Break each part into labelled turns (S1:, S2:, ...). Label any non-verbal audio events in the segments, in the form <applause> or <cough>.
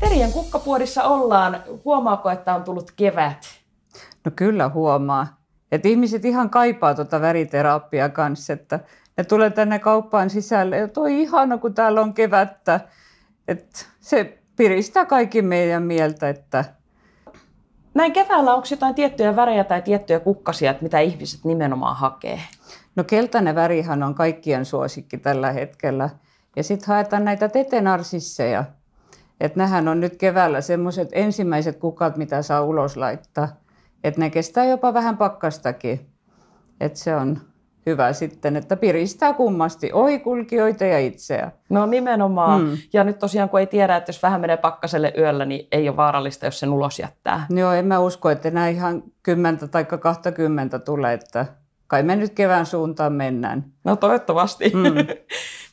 S1: Terjen kukkapuodissa ollaan. Huomaako, että on tullut kevät?
S2: No kyllä huomaa. Et ihmiset ihan kaipaa tuota väriterapia kanssa, että ne tulee tänne kauppaan sisälle ja toi ihana, kun täällä on kevättä. Et se piristää kaikki meidän mieltä, että Näin keväällä onko jotain tiettyjä värejä tai tiettyjä kukkasia, että mitä ihmiset nimenomaan hakee? No keltainen värihan on kaikkien suosikki tällä hetkellä. Ja sitten haetaan näitä tetenarsisseja – että nämähän on nyt keväällä semmoiset ensimmäiset kukat, mitä saa ulos laittaa. Että ne kestää jopa vähän pakkastakin. Että se on hyvä sitten, että piristää kummasti ohikulkijoita ja itseä. No nimenomaan. Hmm.
S1: Ja nyt tosiaan kun ei tiedä, että jos vähän menee pakkaselle yöllä, niin ei ole vaarallista, jos sen ulos jättää.
S2: Joo, en mä usko, että näin ihan kymmentä tai 20 tulee, että kai me nyt kevään suuntaan mennään.
S1: No toivottavasti. Mm. <laughs>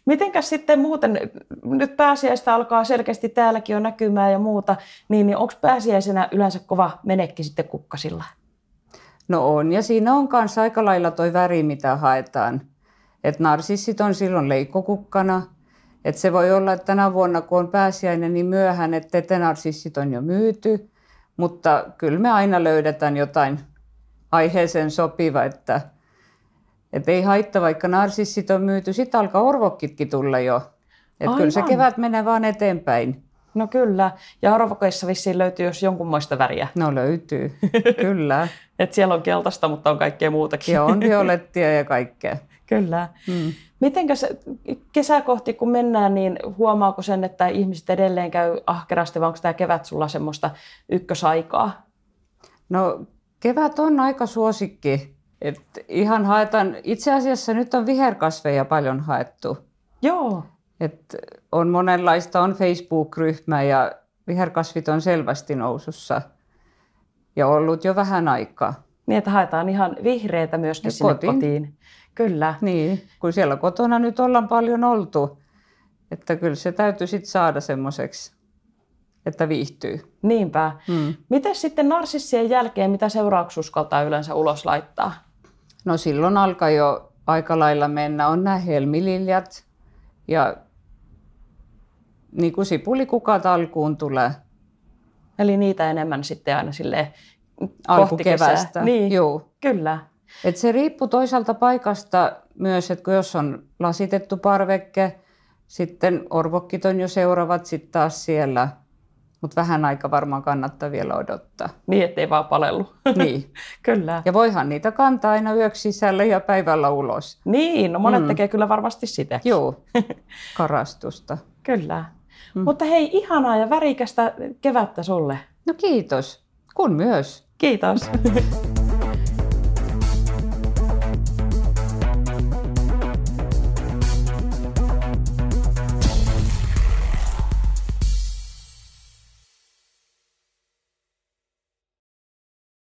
S2: Mitenkäs sitten muuten, nyt
S1: pääsiäistä alkaa selkeästi täälläkin jo näkymään ja muuta, niin, niin onko pääsiäisenä yleensä kova
S2: menekki sitten kukkasilla? No on, ja siinä on kanssa aika lailla toi väri, mitä haetaan. Et narsissit on silloin leikkokukkana, et se voi olla, että tänä vuonna kun on pääsiäinen niin myöhään, että narsissit on jo myyty, mutta kyllä me aina löydetään jotain aiheeseen sopiva, että – et ei haitta, vaikka narsissit on myyty, sitten alkaa orvokkitkin tulla jo. Et kyllä se kevät menee vaan eteenpäin. No kyllä. Ja arvokoissa vissiin löytyy jos jonkunmoista väriä. No
S1: löytyy, <laughs> kyllä. Et siellä on keltaista, mutta on kaikkea muutakin. Joo, on <laughs> violettia ja kaikkea. Kyllä. Mm. Miten kesää kohti, kun mennään, niin huomaako sen, että ihmiset edelleen käy ahkerasti, vai onko tämä kevät sulla semmoista ykkösaikaa?
S2: No kevät on aika suosikki et ihan haetaan, itse asiassa nyt on viherkasveja paljon haettu. Joo. Et on monenlaista, on Facebook-ryhmä ja viherkasvit on selvästi nousussa ja ollut jo vähän aikaa. Niin, että haetaan ihan vihreitä myöskin sinne kotiin. kotiin. Kyllä. Niin, kun siellä kotona nyt ollaan paljon oltu, että kyllä se täytyy sitten saada semmoiseksi, että viihtyy. Niinpä. Mm. Miten sitten
S1: narsissien jälkeen, mitä seurauksia uskaltaa yleensä ulos laittaa?
S2: No silloin alkaa jo aika lailla mennä. On nämä helmililjat ja niin kuin sipulikukat alkuun tulee. Eli niitä enemmän sitten aina sille alkukevästä. Niin, Joo. kyllä. Et se riippuu toisaalta paikasta myös, että jos on lasitettu parvekke, sitten orvokkit on jo seuraavat sitten taas siellä – mutta vähän aika varmaan kannattaa vielä odottaa. Niin,
S1: ettei vaan palellu.
S2: <laughs> Niin. kyllä. Ja voihan niitä kantaa aina yöksi sisälle ja päivällä ulos. Niin, no monet mm. tekee kyllä varmasti sitä. Joo, <laughs> karastusta. kyllä.
S1: Mm. Mutta hei, ihanaa ja värikästä kevättä sulle. No kiitos, kun myös. Kiitos. <laughs>